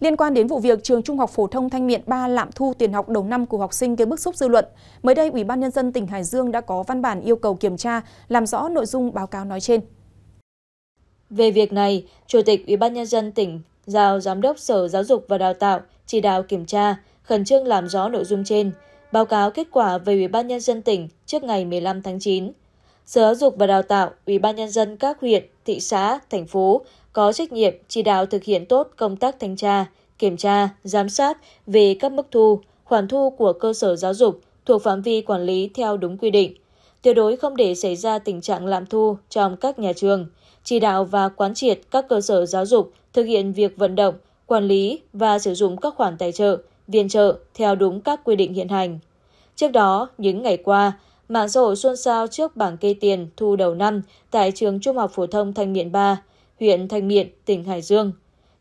Liên quan đến vụ việc trường Trung học phổ thông Thanh Miện 3 lạm thu tiền học đầu năm của học sinh gây bức xúc dư luận, mới đây Ủy ban nhân dân tỉnh Hải Dương đã có văn bản yêu cầu kiểm tra, làm rõ nội dung báo cáo nói trên. Về việc này, Chủ tịch Ủy ban nhân dân tỉnh giao Giám đốc Sở Giáo dục và Đào tạo chỉ đạo kiểm tra, khẩn trương làm rõ nội dung trên, báo cáo kết quả về Ủy ban nhân dân tỉnh trước ngày 15 tháng 9. Sở Giáo dục và Đào tạo, Ủy ban nhân dân các huyện, thị xã, thành phố có trách nhiệm chỉ đạo thực hiện tốt công tác thanh tra, kiểm tra, giám sát về các mức thu, khoản thu của cơ sở giáo dục thuộc phạm vi quản lý theo đúng quy định. Tuyệt đối không để xảy ra tình trạng lạm thu trong các nhà trường, chỉ đạo và quán triệt các cơ sở giáo dục thực hiện việc vận động, quản lý và sử dụng các khoản tài trợ, viện trợ theo đúng các quy định hiện hành. Trước đó, những ngày qua, mạng xã hội xôn xao trước bảng kê tiền thu đầu năm tại trường Trung học phổ thông Thanh Miện 3 huyện Thanh Miện, tỉnh Hải Dương.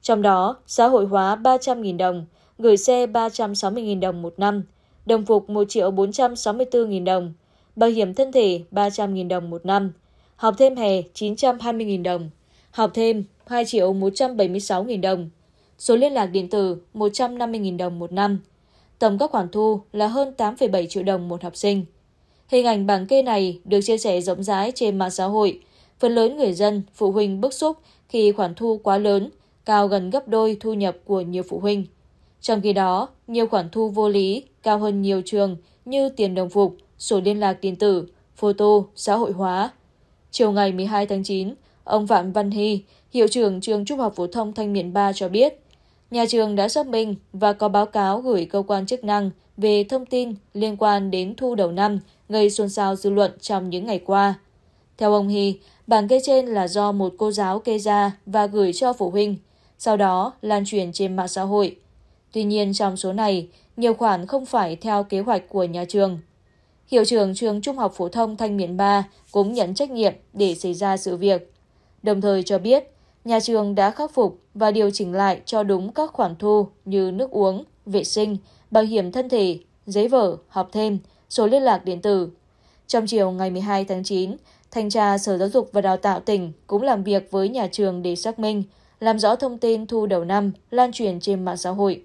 Trong đó, xã hội hóa 300.000 đồng, gửi xe 360.000 đồng một năm, đồng phục 1 triệu 464.000 đồng, bảo hiểm thân thể 300.000 đồng một năm, học thêm hè 920.000 đồng, học thêm 2 triệu 176.000 đồng, số liên lạc điện tử 150.000 đồng một năm. Tổng các khoản thu là hơn 8,7 triệu đồng một học sinh. Hình ảnh bảng kê này được chia sẻ rộng rãi trên mạng xã hội Phần lớn người dân, phụ huynh bức xúc khi khoản thu quá lớn, cao gần gấp đôi thu nhập của nhiều phụ huynh. Trong khi đó, nhiều khoản thu vô lý cao hơn nhiều trường như tiền đồng phục, sổ liên lạc điện tử, photo, xã hội hóa. Chiều ngày 12 tháng 9, ông Phạm Văn Hy, hiệu trưởng trường Trung học phổ thông Thanh Miện 3 cho biết, nhà trường đã xác minh và có báo cáo gửi cơ quan chức năng về thông tin liên quan đến thu đầu năm gây xôn xao dư luận trong những ngày qua. Theo ông Hy, bảng kê trên là do một cô giáo kê ra và gửi cho phụ huynh, sau đó lan truyền trên mạng xã hội. Tuy nhiên trong số này, nhiều khoản không phải theo kế hoạch của nhà trường. Hiệu trưởng trường Trung học phổ thông Thanh Miện 3 cũng nhận trách nhiệm để xảy ra sự việc, đồng thời cho biết nhà trường đã khắc phục và điều chỉnh lại cho đúng các khoản thu như nước uống, vệ sinh, bảo hiểm thân thể, giấy vở, học thêm, số liên lạc điện tử, trong chiều ngày 12 tháng 9, Thanh tra Sở Giáo dục và Đào tạo tỉnh cũng làm việc với nhà trường để xác minh, làm rõ thông tin thu đầu năm lan truyền trên mạng xã hội.